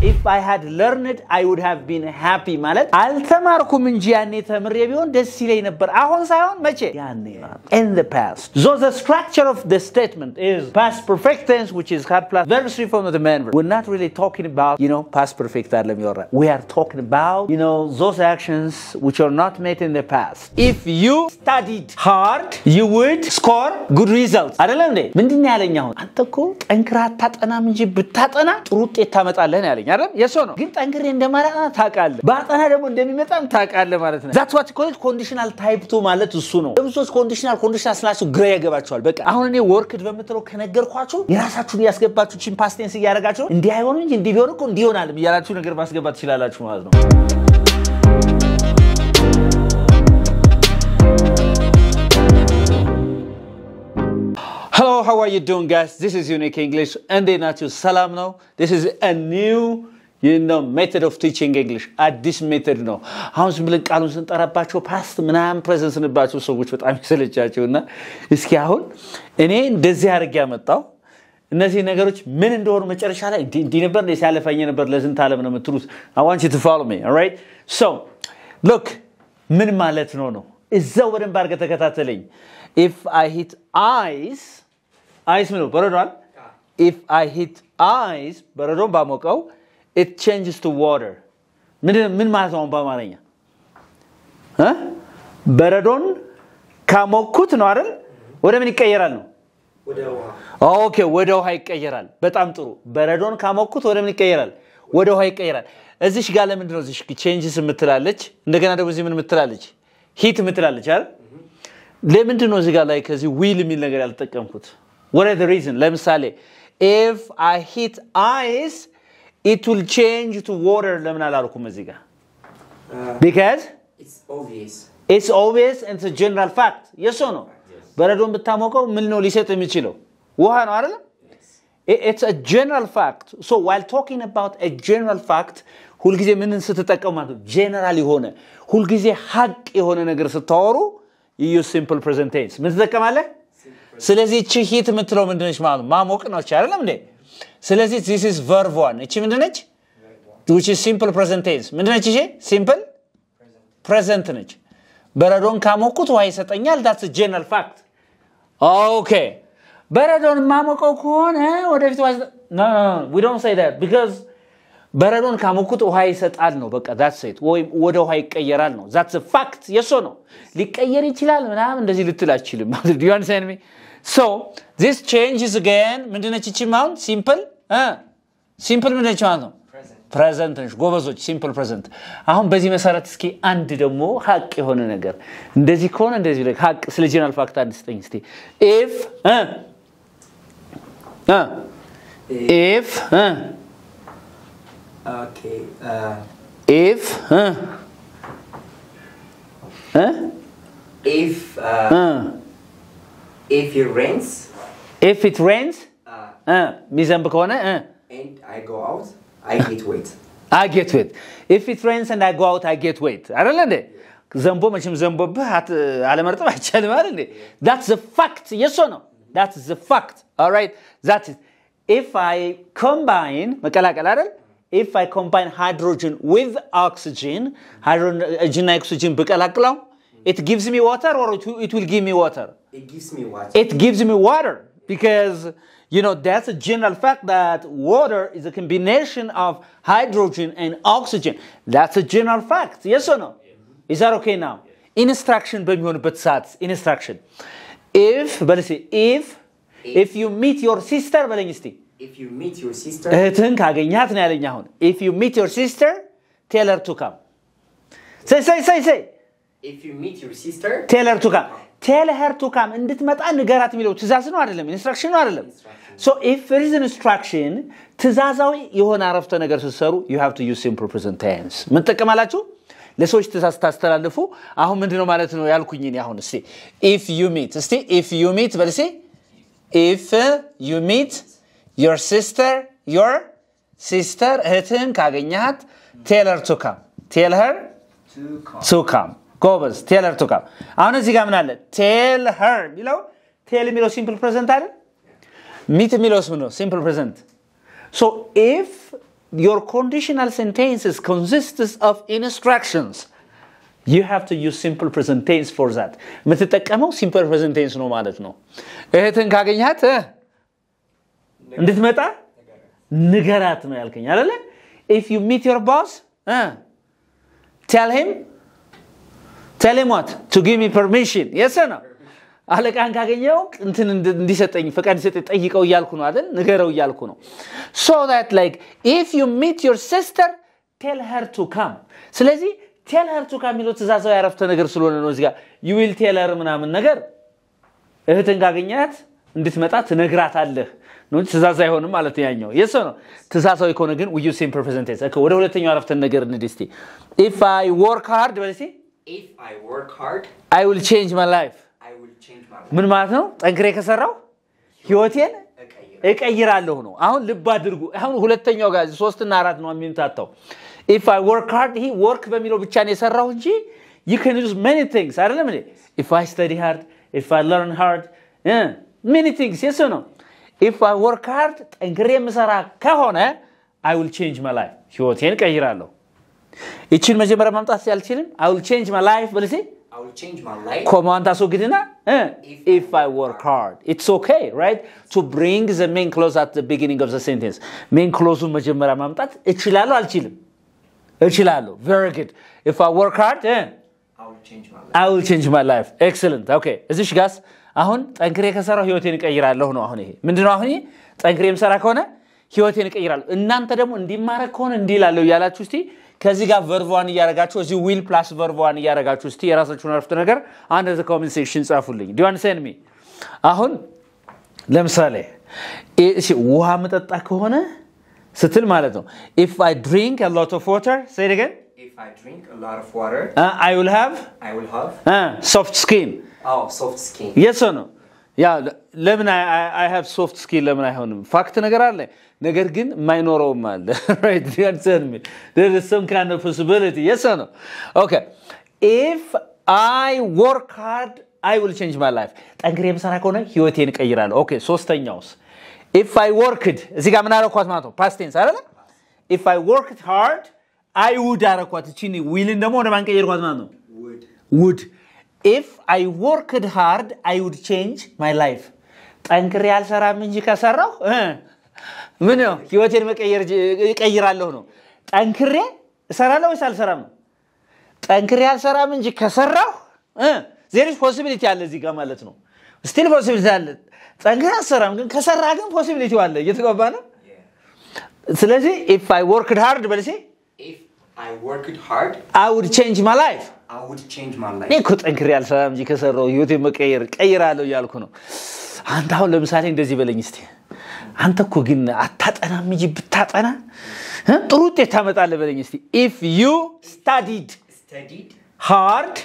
if I had learned it, I would have been happy ማለት አልተማርኩም እንጂ ያኔ ተምሬ ቢሆን ደስ ይለኝ ነበር አሁን ሳይሆን መቼ ያኔ in the past so the structure of the statement is past perfect tense which is had plus verb three of the main we're not really talking about you know past perfect that let me we are talking about you know those actions which are not made in the past if you studied hard you would score good results አይደለም እንዴ ምንድን ያለኝ አሁን አንተ እኮ ጠንክራ አታጠናም እንጂ ብታጠና ጥሩ ውጤት ታመጣለህ ነው ያለኝ አለኝ አይደል? የእሱ ነው። ግን ጠንክሬ እንደማላጠና ታውቃለህ፣ በአጠና ደግሞ እንደሚመጣም ታውቃለህ ማለት ነው። ዛት ዋት ኮሌጅ ኮንዲሽናል ታይፕ ቱ ማለት እሱ ነው። ብዙ ሰዎች ኮንዲሽናል ኮንዲሽናል ስላቸው ግራ ያገባቸዋል። በቃ አሁን እኔ ወርክድ በምትለው ከነገርኳችሁ የራሳችሁን እያስገባችሁ ቺምፓስቴንስ እያደረጋችሁ እንዲህ አይሆኑ እንጂ እንዲህ ቢሆን እኮ እንዲህ እያላችሁ ነገር ማስገባት ትችላላችሁ ማለት ነው። Hello, how are you doing, guys? This is Unique English, and Nacho Salam. Now, this is a new you know method of teaching English. አዲስ ሜተድ ነው። አሁን ዝም ብለን ቃሉን ስንጠራባቸው ፓስት ምናምን ፕሬዘንት ስንባቸው ሰዎች በጣም ይሰለቻቸው እና እስኪ አሁን እኔ እንደዚህ አድርጌ ያመጣው እነዚህ ነገሮች ምን እንደሆኑ መጨረሻ ላይ እንዲህ ነበር እንደ ሲያለፈኝ ነበር ለስንት ዓለም ነው የምትሉት። አዋንች ቱ ፎሎ ሚ ራይት ሶ ሎክ ምን ማለት ነው ነው እዛው በደንብ አድርገህ ተከታተለኝ። ኢፍ አይ ሂት አይስ አይስ ምነው በረዷል ኢፍ አይ ሂት አይስ በረዶን ባሞቀው ኢት ቼንጅስ ቱ ዋተር ምን ማለት ነው በአማርኛ በረዶን ካሞኩት ነው አይደል ወደ ምን ይቀየራል ነው ኦኬ ወደ ውሃ ይቀየራል በጣም ጥሩ በረዶን ካሞኩት ወደ ምን ይቀየራል ወደ ውሃ ይቀየራል እዚሽ ጋር ለምንድን ነው እዚሽ ቼንጅስ የምትላለች እንደገና ደግሞ እዚህ ምን የምትላለች ሂት የምትላለች አይደል ለምንድን ነው እዚህ ጋር ላይ ከዚህ ዊል የሚል ነገር ያልተጠቀምኩት What are the reasons? ለምሳሌ if I hit ice, it will change to water ለምን አላልኩም uh, because it's obvious it's obvious and it's a general fact yes or no በረዶን ብታሞቀው ምን ነው ሊሰጥ የሚችለው ውሃ ነው አይደለም it's a general fact so while talking about a general fact ሁልጊዜ ምንን generally. ማለት ነው ጄነራል የሆነ ሁልጊዜ ሀቅ የሆነ ነገር ስታወሩ ዩ ሲምፕል ፕሬዘንቴንስ ምን ትጠቀማለህ ስለዚህ እቺ ሂት የምትለው ምንድነች ማለት ማሞቅ ነው አይደለም እንዴ ስለዚህ ዚስ ኢዝ ቨርቭ ዋን እቺ ምንድነች ዊች ኢዝ ሲምፕል ፕሬዘንቴንስ ምንድነች ይሄ ሲምፕል ፕሬዘንት ነች በረዶን ካሞቁት ውሃ ይሰጠኛል ዳትስ ጀነራል ፋክት ኦኬ በረዶን ማሞቀው ከሆነ ወደፊት ዊ ዶንት ሳይ ቢካዝ በረዶን ካሞኩት ውሃ ይሰጣል ነው በቃ ዛት ወይም ወደ ውሃ ይቀየራል ነው ዛት ፋክት የሶ ነው ሊቀየር ይችላል ምናምን እንደዚህ ልትል አችልም ዩንሰንሚ ሶ ዚስ ቼንጅስ ገን ምንድነች ይችም አሁን ሲምፕል ሲምፕል ምንድነች ማለት ነው ፕሬዘንት ነች ጎበዞች ሲምፕል ፕሬዘንት አሁን በዚህ መሰረት እስኪ አንድ ደግሞ ሀቅ የሆነ ነገር እንደዚህ ከሆነ እንደዚህ ሀቅ ስለ ጀነራል ፋክት አንድ ስጠኝ እስቲ ኢፍ ኢፍ Okay. Uh, if. Huh? Huh? If. Uh, uh, if it rains. If it rains. Uh, uh, uh, and I go out, I get wet. I get wet. If it rains and I go out, I get wet. አይደል እንዴ? ዘንቦ መቼም ዘንቦብህ አለመርጥም አይቻልም አይደል እንዴ? ዳትስ ዘ ፋክት የሶ ነው። ዳትስ ፋክት ኦልራይት ዛት ኢፍ አይ ኮምባይን መቀላቀል አይደል if I combine hydrogen with oxygen, hydrogen uh, oxygen it gives me water or it, it will give me water? It gives me water. It gives me water because you know that's a general fact that water is a combination of hydrogen and oxygen. That's a general fact. Yes or no? Is that okay now? Instruction በሚሆንበት ሰዓት instruction if በል if if you meet your sister በለኝ እህትህን ካገኛት ነው ያለኝ አሁን ኢፍ ዩ ሚት ዮር ሲስተር ቴለር ቱ ካም ቴለር ቱ ካም ቴል ቱ ካም እንድትመጣ ንገራት የሚለው ትእዛዝ ነው አይደለም ኢንስትራክሽን ነው አይደለም ሶ ኢፍ ሪዝ ኢንስትራክሽን ትእዛዛዊ የሆነ አረፍተ ነገር ስትሰሩ ዩ ሃቭ ቱ ዩዝ ሲምፕል ፕሬዘንት ታይምስ ምን ትጠቀማላችሁ ለሰዎች ትእዛዝ ታስተላልፉ አሁን ምንድ ነው ማለት ነው ያልኩኝን አሁን እስቲ ኢፍ ዩ ሚት እስቲ ኢፍ ዩ ሚት በል ኢፍ ዩ ሚት your sister, your sister, እህትህን ካገኛት tell her to come. Tell her to come. ጎበዝ tell her to come. አሁን እዚህ ጋር ምን አለ? tell her የሚለው tell የሚለው ሲምፕል ፕሬዘንት አይደል? meet የሚለውስ ምን ነው? ሲምፕል So if your conditional sentences consists of instructions, you have to use simple present tense for that. But ምትጠቀመው ሲምፕል ፕሬዘንት ቴንስ ነው ማለት ነው። እህትን ካገኛት እንድትመጣ ንገራት ነው ያልከኝ አይደለ? ኢፍ ዩ ሚት ዮር ቦስ ቴል ሂም ቱ ጊቭ ሚ ፐርሚሽን የሰ ነው አለቃን ካገኘው እንትን እንዲሰጠኝ ፈቃድ ሰጠ ጠይቀው እያልኩ ነው አይደል? ንገረው እያልኩ ነው። ሶ ዛት ላይክ ኢፍ ዩ ሚት ዮር ሲስተር ቴል ሄር ቱ ካም። ስለዚህ ቴል ሄር ቱ ካም የሚለው ትእዛዛዊ ያረፍተ ነገር ስለሆነ ነው እዚህ ጋር ቴለር ምናምን ነገር እህትን ካገኛት እንድትመጣ ትነግራታለህ ነው ትእዛዝ አይሆንም ማለት ያኛው የሰ ነው። ትእዛዛዊ ከሆነ ግን ዊ ሴም ወደ ሁለተኛው አረፍተን ነገር እንሂድ ኢፍ አይ ወርክ ሃርድ አይ ቼንጅ ላይፍ። ምን ማለት ነው? ጠንክሬ ከሰራው ህይወቴን እቀይራለሁ ነው። አሁን ልብ አድርጉ። አሁን ሁለተኛው ጋ ሶስትና አራት ነው የሚምታታው። ኢፍ አይ ወርክ ሃርድ ወርክ በሚለው ብቻ ነው የሰራው እንጂ ዩ ካን ዩዝ ሜኒ ቲንግስ አይደለም ኢፍ አይ ስተዲ ሃርድ ኢፍ አይ ለርን ሃርድ many things yes or no if i work hard ጠንክሬ የምሰራ ከሆነ i will change my life ህይወቴን ቀይራለሁ ይችን መጀመሪያ ማምጣት i will change my life ብልሲ I will change my life. ኮማን ታስወግድና eh. if I work hard. It's okay, right? To bring the መጀመሪያ ማምጣት እችላለሁ አልችልም እችላለሁ። very good. if I work hard, eh? I will change my life. I excellent. okay. እዚሽ ጋስ አሁን ጠንክሬ ከሰራው ህይወቴን እቀይራለሁ ነው። አሁን ይሄ ምንድነው? አሁን ይሄ ጠንክሬ የምሰራ ከሆነ ህይወቴን እቀይራለሁ። እናንተ ደግሞ እንዲማረግ ከሆነ እንዲህ እላለሁ እያላችሁ እስቲ ከዚህ ጋር ቨርቧን እያረጋችሁ እዚህ ዊል ፕላስ ቨርቧን እያረጋችሁ እስቲ የራሳችሁን አረፍተ ነገር አንድ ዘ ኮሜንት ሴክሽን ጻፉልኝ። ዲዋን ሴንሚ አሁን ለምሳሌ ውሃ መጠጣ ከሆነ ስትል ማለት ነው ኢፍ አይ ድሪንክ ሎት ኦፍ ዋተር ሴይ I drink a lot of water, uh, I will have, I will have uh, soft skin. Oh, soft skin. Yes or no? ያ ለምን አይ ሃቭ ሶፍት ስኪል ለምን አይሆንም? ፋክት ነገር አለ፣ ነገር ግን የማይኖረውም አለ። ራይት ያንሰር ሚ ዜር ኢዝ ሰም ካይንድ ኦፍ ፖሲቢሊቲ የስ ነው ኦኬ ኢፍ አይ ወርክ ሃርድ አይ ዊል ቼንጅ ማይ ላይፍ። ጠንክሬ የምሰራ ከሆነ ህይወቴን እቀይራለሁ። ኦኬ ሶስተኛውስ ኢፍ አይ ወርክድ እዚህ ጋር ምን አደረኳት ማለት ነው ፓስቴንስ አይደለ? ኢፍ አይ ወርክድ ሃርድ አይ ውድ አረኳት እቺን ዊልን ደግሞ ወደ ማን ቀየርኳት ማለት ነው ውድ ኢፍ አይ ወርክድ ሃርድ አይ ውድ ቼንጅ ማይ ላይፍ ጠንክሬ አልሰራም እንጂ ከሰራሁ ምን ነው ህይወቴን መቀየር እቀይራለሁ ነው ጠንክሬ እሰራለሁ ወይስ አልሰራም ነው ጠንክሬ አልሰራም እንጂ ከሰራሁ ዜሪስ ፖሲቢሊቲ አለ እዚህ ጋር ማለት ነው ስቲል ፖሲቢሊቲ አለ ጠንክሬ አልሰራም ግን ከሰራ ግን ፖሲቢሊቲ አለ እየተገባ ነው ስለዚህ ኢፍ አይ ወርክድ ሃርድ በልሴ I worked hard. I would change my life. I would change my life. እኔ እኮ ጠንክሬ አልሰራም እንጂ ከሰራው ህይወቴ መቀየር ቀይራለሁ እያልኩ ነው። አንተ አሁን ለምሳሌ እንደዚህ በለኝ እስቲ። አንተ እኮ ግን አታጠናም እንጂ ብታጠና ጥሩ ውጤት ታመጣለህ በለኝ እስቲ። ኢፍ ዩ ስታዲድ ሃርድ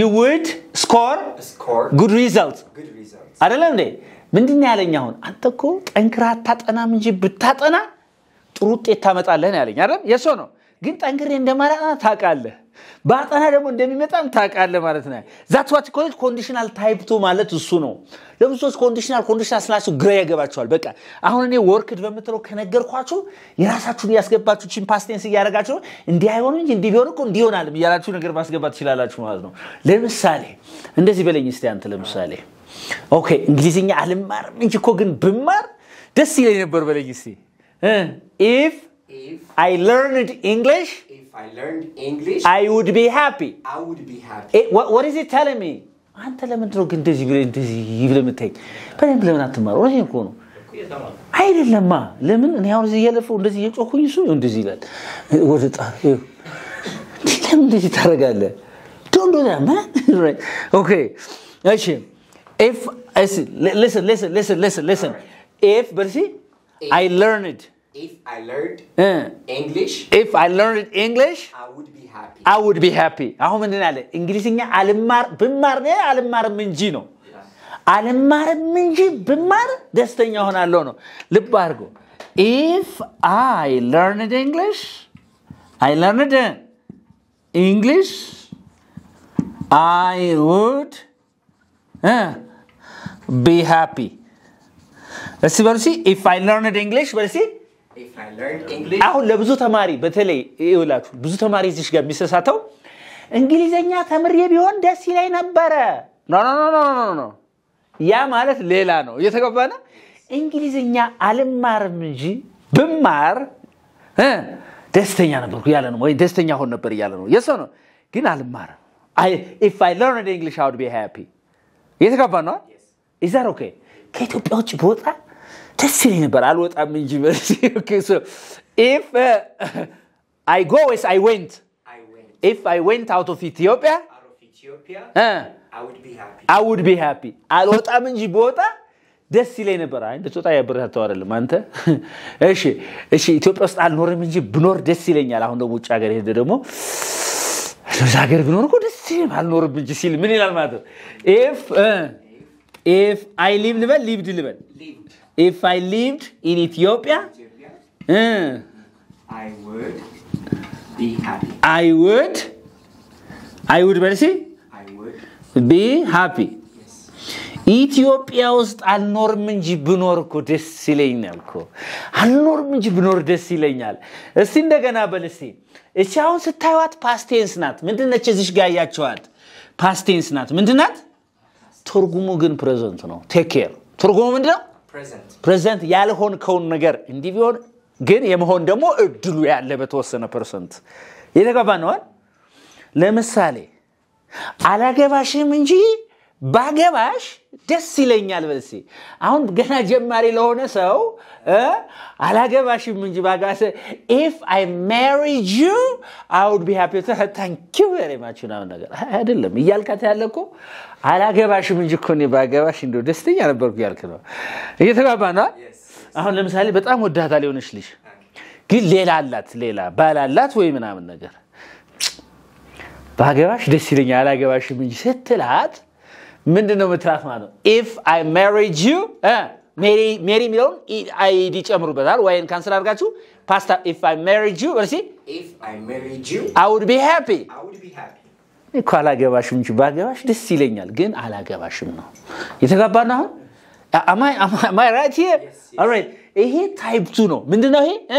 ዩ ውድ ስኮር ጉድ ሪዛልት አይደለም እንዴ? ምንድን ያለኝ አሁን አንተ እኮ ጠንክራ አታጠናም እንጂ ብታጠና ጥሩ ውጤት ታመጣለህ ያለኝ አይደል? የሰው ነው። ግን ጠንክሬ እንደማላጠና ታውቃለህ፣ በአጠና ደግሞ እንደሚመጣም ታውቃለህ ማለት ነው። ዛት ዋት ኮሌጅ ኮንዲሽናል ታይፕ ቱ ማለት እሱ ነው። ለብዙ ሰዎች ኮንዲሽናል ኮንዲሽናል ስላችሁ ግራ ያገባቸዋል። በቃ አሁን እኔ ወርክድ በምትለው ከነገርኳችሁ የራሳችሁን እያስገባችሁ ቺን ፓስቴንስ እያደረጋችሁ እንዲህ አይሆኑ እንጂ እንዲህ ቢሆን እኮ እንዲህ ይሆናል እያላችሁ ነገር ማስገባት ትችላላችሁ ማለት ነው። ለምሳሌ እንደዚህ በለኝ እስቲ አንተ ለምሳሌ ኦኬ እንግሊዝኛ አልማርም እንጂ እኮ ግን ብማር ደስ ይለኝ ነበር በለኝ እስቲ if, I learned English, if I learned English, I would be happy. I would be happy. It, what, what is it telling me? አንተ ለምንድን ነው እንደዚህ ብለህ እንደዚህ ብለህ የምታይኝ? በደንብ ለምን አትማር? እውነቴን እኮ ነው። አይደለማ። ለምን እኔ አሁን እዚህ እያለፈው እንደዚህ እየጮኩኝ እሱ እንደዚህ ይላል ወደ ጣር ለምን እንደዚህ ታደርጋለህ? ዶንት ዶ ኦኬ እሺ ኢፍ ሊስን ሊስን ሊስን ሊስን ሊስን በርሲ I learned If I learned eh. English, if I learned English, I would be happy. I would be happy. አሁን እንግሊዝ አልማር ብማር ነው አልማርም እንጂ ነው አልማርም እንጂ ብማር ደስተኛ ሆናለሁ ነው ልብ አድርጎ if I learned English, I learned English, I would eh, be happy. እስቲ በሉ ኢፍ አይ ለርንድ እንግሊሽ በሉ አሁን ለብዙ ተማሪ በተለይ ይውላችሁ ብዙ ተማሪ እዚሽ ጋር የሚሰሳተው እንግሊዘኛ ተምሬ ቢሆን ደስ ይላይ ነበረ። ኖ ኖ ኖ ኖ ኖ ያ ማለት ሌላ ነው። እየተገባነ እንግሊዝኛ አልማርም እንጂ ብማር ደስተኛ ነበርኩ እያለ ነው፣ ወይ ደስተኛ ሆን ነበር እያለ ነው። የሰው ነው ግን አልማርም። ኢፍ አይ ለርንድ እንግሊሽ አይ ውድ ቢ ሃፒ። እየተገባ ነው። ኢዝ ኦኬ? ከኢትዮጵያ ውጭ በወጣ ደስ ይለኝ ነበር አልወጣም እንጂ አይ ጎ ወይስ አይ ዌንት ኢፍ አይ ዌንት አውት ኦፍ ኢትዮጵያ አይ ቢ ሃፒ አልወጣም እንጂ በወጣ ደስ ይለኝ ነበር። አይ እንድትወጣ ያበረታታው አይደለም አንተ። እሺ እሺ፣ ኢትዮጵያ ውስጥ አልኖርም እንጂ ብኖር ደስ ይለኛል። አሁን ደግሞ ውጭ ሀገር ሄደ ደግሞ እዛ ሀገር ብኖር እኮ ደስ ይለኛል አልኖርም እንጂ ሲል ምን ይላል ማለት ነው? ኢፍ ኢፍ አይ ሊቭ ልበል ሊቭድ ልበል if I lived in Ethiopia, uh, I would be happy. I would, I would mercy? I would be happy. ኢትዮጵያ ውስጥ አልኖርም እንጂ ብኖር እኮ ደስ ይለኛል እኮ አልኖርም እንጂ ብኖር ደስ ይለኛል። እስቲ እንደገና በልሲ እስቲ። እቺ አሁን ስታዩት ፓስቴንስ ናት። ምንድነች? እዚሽ ጋር ያያችኋት ፓስቴንስ ናት። ምንድናት? ትርጉሙ ግን ፕሬዘንት ነው። ቴክር ኬር። ትርጉሙ ምንድነው? ፕሬዘንት ያልሆንከውን ነገር እንዲህ ቢሆን ግን የመሆን ደግሞ እድሉ ያለ በተወሰነ ፐርሰንት የተገባ ነዋል። ለምሳሌ አላገባሽም እንጂ ባገባሽ ደስ ይለኛል በልሲ። አሁን ገና ጀማሪ ለሆነ ሰው አላገባሽም እንጂ ባገባሽ ኢፍ አይ ሜሪጅ ዩ አውድ ቢ ሃፒ ታንኪ ቨሪ ማች ምናምን ነገር አይደለም እያልካት ያለ እኮ አላገባሽም እንጂ እኮ እኔ ባገባሽ እንደው ደስተኛ ነበርኩ ያልክ ነው። እየተግባባ ነዋል። አሁን ለምሳሌ በጣም ወዳታ ሊሆነች ልጅ ግን ሌላ አላት፣ ሌላ ባል አላት ወይ ምናምን ነገር ባገባሽ ደስ ይለኛል አላገባሽም እንጂ ስትላት ምንድን ነው ምትላት ማለት ነው ኢፍ አይ ማሪጅ ዩ ሜሪ የሚለውን አይዲ ጨምሩበታል ወይን ካንስል አድርጋችሁ ፓስታ ኢፍ አይ ማሪጅ ዩ እርሲ ቢ ሃፒ እኮ አላገባሽም እንጂ ባገባሽ ደስ ይለኛል ግን አላገባሽም ነው የተጋባን አሁን አማይ ራይት ይሄ ታይፕ ቱ ነው ምንድነው ይሄ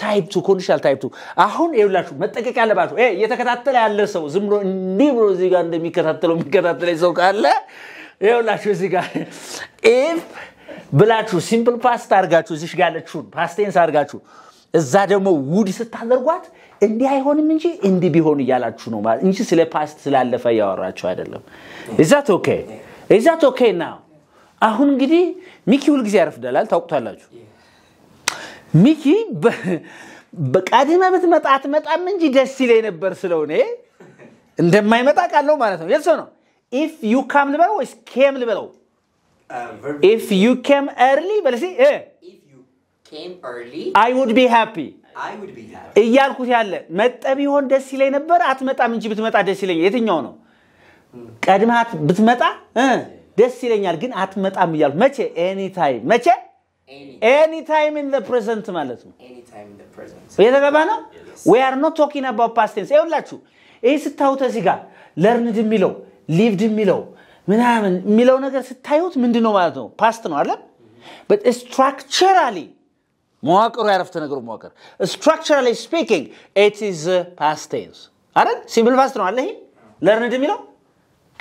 ታይፕ ቱ ኮንዲሽናል ታይፕ ቱ። አሁን ይኸውላችሁ መጠቀቅ ያለባችሁ እየተከታተለ ያለ ሰው ዝም ብሎ እንዲህ ብሎ እዚህ ጋር እንደሚከታተለው የሚከታተለ ሰው ካለ ይኸውላችሁ እዚህ ጋር ኢፍ ብላችሁ ሲምፕል ፓስት አርጋችሁ እዚሽ ጋር ያለችውን ፓስቴንስ አርጋችሁ እዛ ደግሞ ውድ ስታደርጓት እንዲህ አይሆንም እንጂ እንዲህ ቢሆን እያላችሁ ነው ማለት እንጂ ስለ ፓስት ስላለፈ እያወራችሁ አይደለም። ኢዛት ኦኬ ኢዛት ኦኬ ና አሁን እንግዲህ ሚኪ ሁልጊዜ ያረፍዳላል ታውቁታላችሁ። ሚኪ በቃድመ ብትመጣ አትመጣም እንጂ ደስ ይለኝ ነበር ስለው እኔ እንደማይመጣ ቃለው ማለት ነው። የሰው ነው። ኢፍ ዩ ካም ልበለው ወይስ ኬም ልበለው? ኢፍ ዩ ኬም ኤርሊ በለሲ አይ ውድ ቢ ሃፒ እያልኩት ያለ መጠ ቢሆን ደስ ይለኝ ነበር፣ አትመጣም እንጂ ብትመጣ ደስ ይለኛል። የትኛው ነው? ቀድማት ብትመጣ ደስ ይለኛል፣ ግን አትመጣም እያልኩ መቼ? ኤኒ መቼ ኤኒ ታይም ኢን ዘ ፕሬዘንት ማለት ነው። እየተገባ ነው። ዊ አር ኖት ቶኪንግ አባውት ፓስት ቴንስ። ይኸውላችሁ ይህ ስታዩት እዚህ ጋር ለርንድ የሚለው ሊቭድ የሚለው ምናምን የሚለው ነገር ስታዩት ምንድን ነው ማለት ነው? ፓስት ነው አለ በት ስትራክቸራሊ መዋቅሩ ያረፍተ ነገሩ መዋቅር ስትራክቸራሊ ስፒኪንግ ኢት ኢዝ ፓስት ቴንስ አይደል? ሲምፕል ፓስት ነው አለ ይሄ ለርንድ የሚለው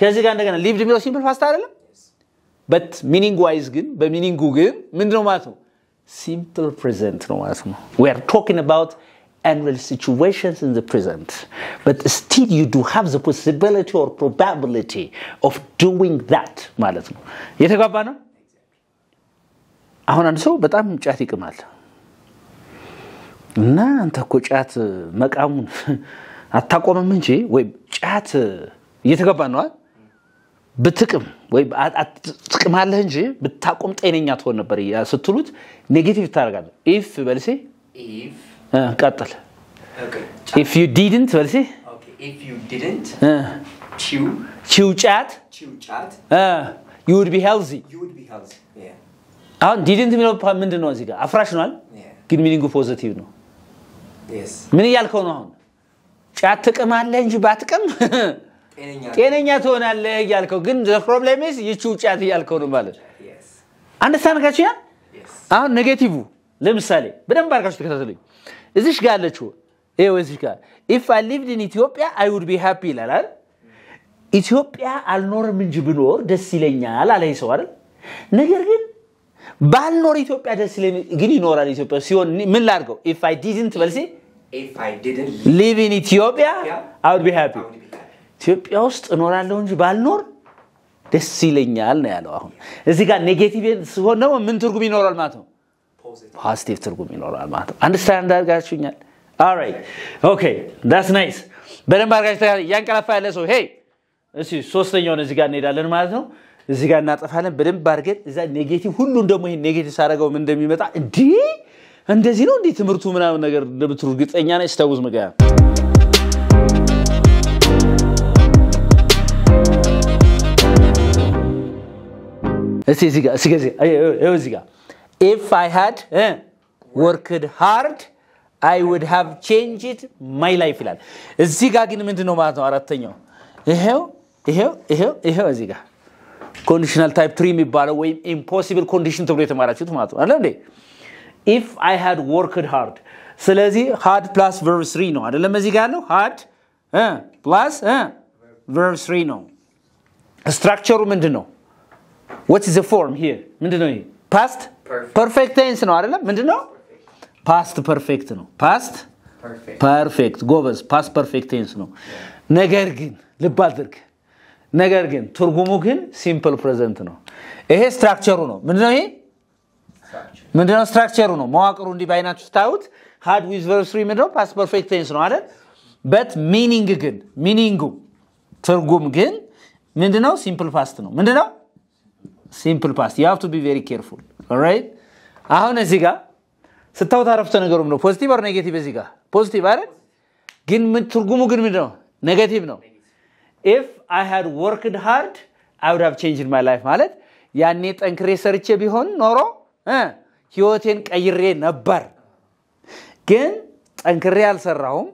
ከዚህ ጋር እንደገና ሊቭድ የሚለው ሲምፕል ፓስት አይደለም። በት ሚኒንግ ዋይዝ ግን በሚኒንጉ ግን ምንድ ነው ማለት ነው ሲምፕል ፕሬዘንት ነው ማለት ነው ዊ ቶኪን ቶኪንግ አባውት annual situations in the present but still you do have the possibility or probability ማለት ነው እየተጋባ ነው አሁን አንድ ሰው በጣም ጫት ይቅማል እና አንተ እኮ ጫት መቃሙን አታቆምም እንጂ ወይም ጫት እየተገባ ነዋል ብትቅም ወይ ትቅማለህ እንጂ ብታቆም ጤነኛ ትሆን ነበር ስትሉት ኔጌቲቭ ታደርጋለህ። ኢፍ በልሴ ቀጥል። ኢፍ ዩ ዲድንት በልሴ ቺው ጫት ዩ ቢ ሄልዚ። አሁን ዲድንት የሚለው ምንድን ነው? እዚህ ጋር አፍራሽ ነዋል፣ ግን ሚኒንጉ ፖዘቲቭ ነው። ምን እያልከው ነው? አሁን ጫት ትቅማለህ እንጂ ባትቅም ጤነኛ ትሆናለህ እያልከው ግን ፕሮብሌም ኢዝ ይቺ ውጫት እያልከው ነው ማለት አንደርስታንድ ጋችሁ አሁን ኔጌቲቭ ለምሳሌ በደንብ አድርጋችሁ ተከታተሉኝ። እዚሽ ጋር አለችው ይኸው እዚሽ ጋር ኢፍ አይ ሊቭድ ኢን ኢትዮጵያ አይ ውድ ቢ ሃፒ ይላል ኢትዮጵያ አልኖርም እንጂ ብኖር ደስ ይለኛል አለ ሰው አይደል? ነገር ግን ባልኖር ኢትዮጵያ ደስ ይለኝ ግን ይኖራል ኢትዮጵያ ሲሆን ምን ላድርገው? ኢፍ አይ ዲድንት በልሴ ሊቭ ኢን ኢትዮጵያ አይ ውድ ቢ ሃፒ ኢትዮጵያ ውስጥ እኖራለሁ እንጂ ባልኖር ደስ ይለኛል ነው ያለው። አሁን እዚ ጋር ኔጌቲቭ ሲሆን ደግሞ ምን ትርጉም ይኖራል ማለት ነው? ፖዚቲቭ ትርጉም ይኖራል ማለት ነው። አንደርስታንድ አድርጋችሁኛል? ኦራይት ኦኬ፣ ናይስ። በደንብ አድርጋችሁ እያንቀላፋ ያለ ሰው ሄ እሺ፣ ሶስተኛውን እዚ ጋር እንሄዳለን ማለት ነው። እዚ ጋር እናጠፋለን በደንብ አድርገን እዛ ኔጌቲቭ፣ ሁሉን ደግሞ ይሄ ኔጌቲቭ ሳረገው ምን እንደሚመጣ እንዲህ እንደዚህ ነው እንዲህ ትምህርቱ ምናምን ነገር እንደምትሉ እርግጠኛ ነኝ። ስታውዝ መገያ እስቲ ኢፍ አይ ወርክድ ሃርድ አይ ውድ ሃቭ ቼንጅድ ማይ ላይፍ ይላል። እዚህ ጋር ግን ምንድን ነው ማለት ነው? አራተኛው ይሄው እዚህ ጋር ኮንዲሽናል ታይፕ ትሪ የሚባለው ወይም ኢምፖሲብል ኮንዲሽን ተብሎ የተማራችሁት ማለት ነው አይደል እንዴ? ኢፍ አይ ሃድ ወርክድ ሃርድ። ስለዚህ ሃድ ፕላስ ቨርብ ስሪ ነው አይደለም? እዚህ ጋር ያለው ሃድ ፕላስ ቨርብ ስሪ ነው። ስትራክቸሩ ምንድን ነው? what's the form here? ምንድነው ይሄ? ፓስት ፐርፌክት ቴንስ ነው አይደለም? ምንድነው? ፓስት ፐርፌክት ነው። ፓስት ፐርፌክት ጎበዝ፣ ፓስት ፐርፌክት ቴንስ ነው። ነገር ግን ልብ አድርግ፣ ነገር ግን ትርጉሙ ግን ሲምፕል ፕሬዘንት ነው። ይሄ ስትራክቸሩ ነው። ምንድነው ይሄ? ምንድነው ስትራክቸሩ ነው። መዋቅሩ እንዲህ ባይናችሁ ስታዩት ሃድ ዊዝ ቨርብ ምንድነው? ፓስት ፐርፌክት ቴንስ ነው አይደል? በት ሚኒንግ ግን ሚኒንጉ ትርጉም ግን ምንድነው? ሲምፕል ፓስት ነው። ምንድነው? ሲምፕል ፓስት ዩ ሃቭ ቱ ቢ ቬሪ ኬርፉል ኦራይት አሁን እዚህ ጋር ስታውት አረፍተ ነገሩም ነው ፖዚቲቭ አር ኔጌቲቭ እዚህ ጋር ፖዚቲቭ አይደል ግን ትርጉሙ ግን ምንድን ነው ኔጌቲቭ ነው ኢፍ አይ ሃድ ወርክድ ሃርድ አይ ውድ ሃቭ ቼንጅድ ማይ ላይፍ ማለት ያኔ ጠንክሬ ሰርቼ ቢሆን ኖሮ ህይወቴን ቀይሬ ነበር ግን ጠንክሬ አልሰራሁም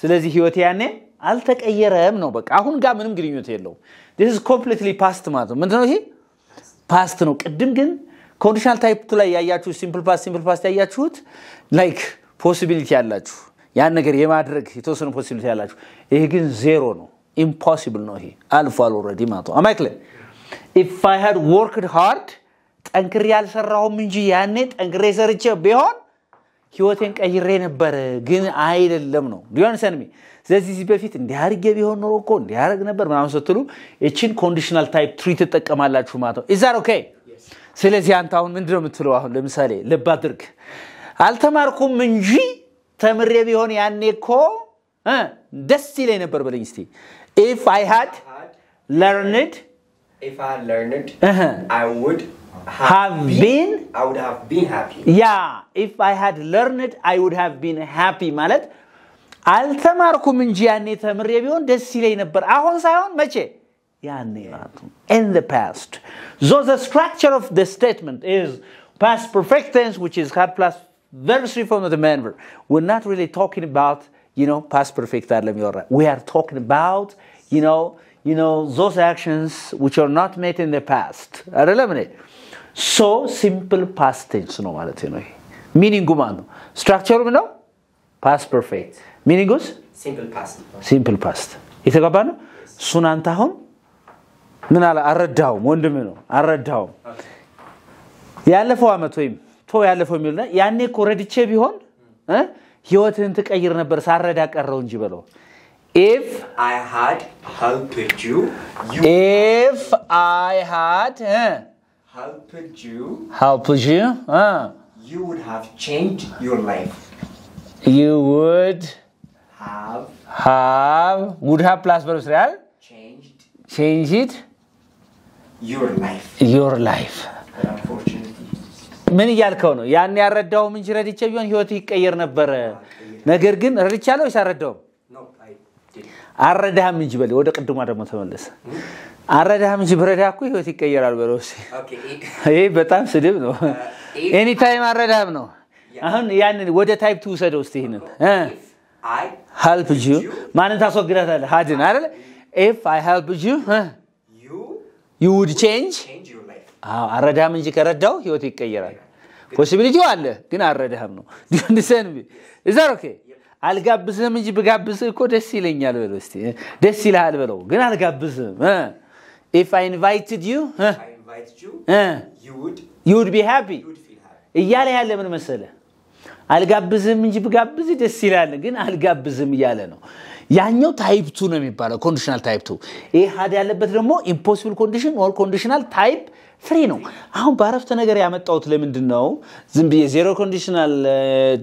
ስለዚህ ህይወቴ ያኔ አልተቀየረም ነው በቃ አሁን ጋር ምንም ግንኙነት የለውም ስ ኮምፕሊትሊ ፓስት ማለት ነው ምንድነው ይሄ ፓስት ነው። ቅድም ግን ኮንዲሽናል ታይፕ ላይ ያያችሁ ሲምፕል ፓስት ሲምፕል ፓስት ያያችሁት ላይክ ፖሲቢሊቲ ያላችሁ ያን ነገር የማድረግ የተወሰኑ ፖሲቢሊቲ ያላችሁ፣ ይሄ ግን ዜሮ ነው። ኢምፖሲብል ነው። ይሄ አልፎ ኦልሬዲ ማለት ነው። አማይክለ ኢፍ አይ ሃድ ወርክድ ሃርድ ጠንክሬ ያልሰራሁም እንጂ ያኔ ጠንክሬ ሰርቼ ቢሆን ህይወቴን ቀይሬ ነበር ግን አይደለም ነው ሊሆን ሰንሚ ስለዚህ ዚህ በፊት እንዲያርጌ ቢሆን ኖሮ እኮ እንዲያደርግ ነበር ምናምን ስትሉ እችን ኮንዲሽናል ታይፕ ትሪ ትጠቀማላችሁ ማለት ነው ኢዛር ኦኬ ስለዚህ አንተ አሁን ምንድ ነው የምትለው አሁን ለምሳሌ ልብ አድርግ አልተማርኩም እንጂ ተምሬ ቢሆን ያኔ እኮ ደስ ይለኝ ነበር በለኝ ስቲ ኢፍ አይ ሃድ ለርንድ If I learned, uh-huh. have been I would have been happy Yeah. If I had learned it, I would have been happy ማለት አልተማርኩም እንጂ ያኔ ተምሬ ቢሆን ደስ ይለኝ ነበር አሁን ሳይሆን መቼ ያኔ in the past so the structure of the statement is past perfect tense which is had plus very free form of the man verb we're not really talking about you know past perfect አይደለም ይወራ we are talking about you know you know those actions which are not made in the past አይደለም ሶ ሲምፕል ፓስቴንስ ነው ማለት ነው። ይሄ ሚኒንጉ ማለት ነው። ስትራክቸሩ ምነው? ፓስ ፐርፌክት ሚኒንጉስ ሲምፕል ፓስት የተገባ ነው። እሱን አንተ አሁን ምን አለ አልረዳውም፣ ወንድም ነው አልረዳውም። ያለፈው አመት ወይም ቶ ያለፈው የሚሉና ያኔ እኮ ረድቼ ቢሆን ህይወትህን ትቀይር ነበር ሳረዳ ቀረው እንጂ በለው። ኢፍ አይ ሃድ helped you, helped you, ah. you would have changed your life. You would have, have, would have plus verbs real? Changed. Change it. Your life. Your life. ምን እያልከው ነው? ያን ያረዳው እንጂ ረድቼ ቢሆን ህይወቱ ይቀየር ነበረ። ነገር ግን ረድቻለሁ ሳረዳውም አረዳህም እንጂ በል። ወደ ቅድሟ ደግሞ ተመለሰ። አረዳህም እንጂ ብረዳ እኮ ህይወት ይቀየራል በለው። ይህ በጣም ስድብ ነው። ኤኒታይም አረዳህም ነው። አሁን ያንን ወደ ታይፕ ትውሰደው ውስጥ ይህንን ሀልፕ ጁ ማንን ታስወግዳታለህ? ሀድን አይደለ? ኢፍ አይ ሀልፕ ጁ ዩ ውድ ቼንጅ አረዳህም እንጂ ከረዳው ህይወት ይቀየራል። ፖሲቢሊቲው አለ ግን አረዳህም ነው። ዲንሰን እዛ ኦኬ አልጋብዝህም እንጂ ብጋብዝህ እኮ ደስ ይለኛል በለው እስቲ ደስ ይልሃል በለው ግን አልጋብዝህም ኢፍ አይ ኢንቫይትድ ዩ ዩድ ቢ ሃፒ እያለ ያለ ምን መሰለ አልጋብዝህም እንጂ ብጋብዝህ ደስ ይላል ግን አልጋብዝህም እያለ ነው ያኛው ታይፕ ቱ ነው የሚባለው ኮንዲሽናል ታይፕ ቱ ይህ ሀድ ያለበት ደግሞ ኢምፖሲብል ኮንዲሽን ኦር ኮንዲሽናል ታይፕ ፍሬ ነው አሁን በአረፍተ ነገር ያመጣውት ለምንድን ነው ዝም ብዬ ዜሮ ኮንዲሽናል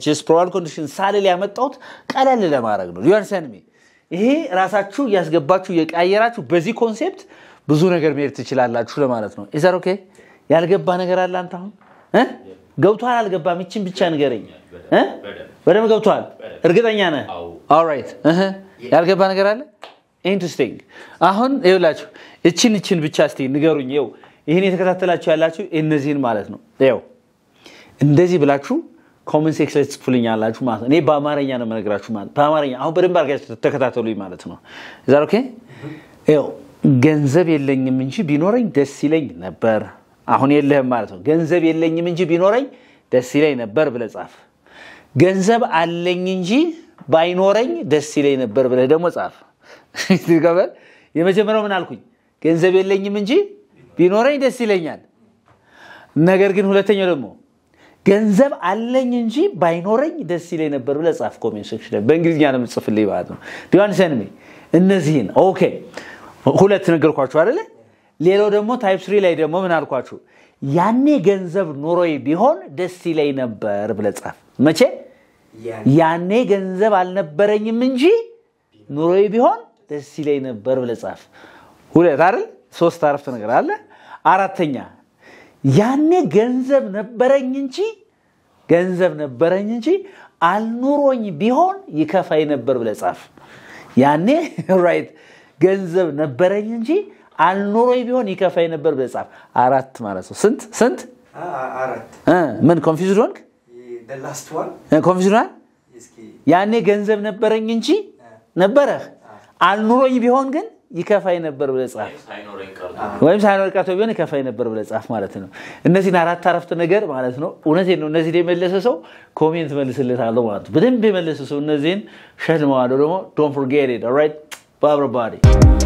ጀስ ፕሮባብል ኮንዲሽን ሳልል ያመጣውት ቀለል ለማድረግ ነው ዩንሰን ይሄ ራሳችሁ እያስገባችሁ የቀያየራችሁ በዚህ ኮንሴፕት ብዙ ነገር መሄድ ትችላላችሁ ለማለት ነው ኢዘር ኦኬ ያልገባ ነገር አለ አንተ አሁን ገብቷል አልገባም ይችን ብቻ ንገረኝ በደንብ ገብቷል እርግጠኛ ነ ኦራይት ያልገባ ነገር አለ ኢንትስቲንግ አሁን ይውላችሁ እችን እችን ብቻ እስቲ ንገሩኝ ው ይህን የተከታተላችሁ ያላችሁ እነዚህን ማለት ነው ው እንደዚህ ብላችሁ ኮመን ሴክስ ላይ አላችሁ ማለት ነው። እኔ በአማርኛ ነው መነግራችሁ ማለት በአማርኛ አሁን በደንብ አድርጋችሁ ተከታተሉ ማለት ነው። ዛ ገንዘብ የለኝም እንጂ ቢኖረኝ ደስ ይለኝ ነበር። አሁን የለህም ማለት ነው። ገንዘብ የለኝም እንጂ ቢኖረኝ ደስ ይለኝ ነበር ብለ ጻፍ። ገንዘብ አለኝ እንጂ ባይኖረኝ ደስ ይለኝ ነበር ብለህ ደግሞ ጻፍ። የመጀመሪያው ምን አልኩኝ? ገንዘብ የለኝም እንጂ ቢኖረኝ ደስ ይለኛል። ነገር ግን ሁለተኛው ደግሞ ገንዘብ አለኝ እንጂ ባይኖረኝ ደስ ይለኝ ነበር ብለህ ጻፍ። ኮሜንት ሴክሽን ላይ በእንግሊዝኛ ነው የምጽፍልኝ ማለት ነው። ዲዋን ሰንሜ እነዚህን ኦኬ፣ ሁለት ነገርኳችሁ አይደለ? ሌላው ደግሞ ታይፕ ስሪ ላይ ደግሞ ምን አልኳችሁ? ያኔ ገንዘብ ኖሮይ ቢሆን ደስ ይለኝ ነበር ብለህ ጻፍ። መቼ? ያኔ ገንዘብ አልነበረኝም እንጂ ኑሮይ ቢሆን ደስ ይለኝ ነበር ብለህ ጻፍ። ሁለት አይደል? ሶስት አረፍተ ነገር አለ። አራተኛ ያኔ ገንዘብ ነበረኝ እንጂ ገንዘብ ነበረኝ እንጂ አልኑሮኝ ቢሆን ይከፋይ ነበር ብለህ ጻፍ። ያኔ ራይት ገንዘብ ነበረኝ እንጂ አልኑሮኝ ቢሆን ይከፋይ ነበር ብለህ ጻፍ። አራት ማለት ነው። ስንት ስንት? ምን ኮንፊውዝድ ሆንክ? ኮንፊውዝድ ሆናል። ያኔ ገንዘብ ነበረኝ እንጂ ነበረህ አልኑሮኝ ቢሆን ግን ይከፋ ነበር ብለ ጻፍ፣ ወይም ሳይኖር ቀርቶ ቢሆን ይከፋ ነበር ብለ ጻፍ ማለት ነው። እነዚህን አራት አረፍተ ነገር ማለት ነው። እውነቴን ነው። እነዚህን የመለሰ ሰው ኮሜንት አለው ማለት ነው። በደንብ የመለሰ ሰው እነዚህን ሸልመዋለሁ። ደግሞ ዶንት ፎርጌት ኢት ኦል ራይት